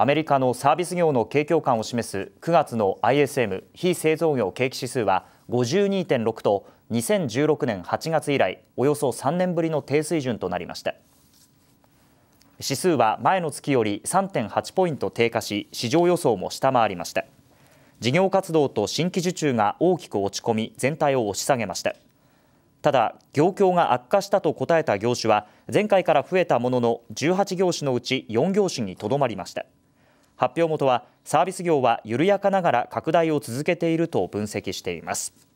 アメリカのサービス業の景況感を示す9月の ISM 非製造業景気指数は52.6と2016年8月以来およそ3年ぶりの低水準となりました指数は前の月より3.8ポイント低下し市場予想も下回りました事業活動と新規受注が大きく落ち込み全体を押し下げましたただ業況が悪化したと答えた業種は前回から増えたものの18業種のうち4業種にとどまりました発表元はサービス業は緩やかながら拡大を続けていると分析しています。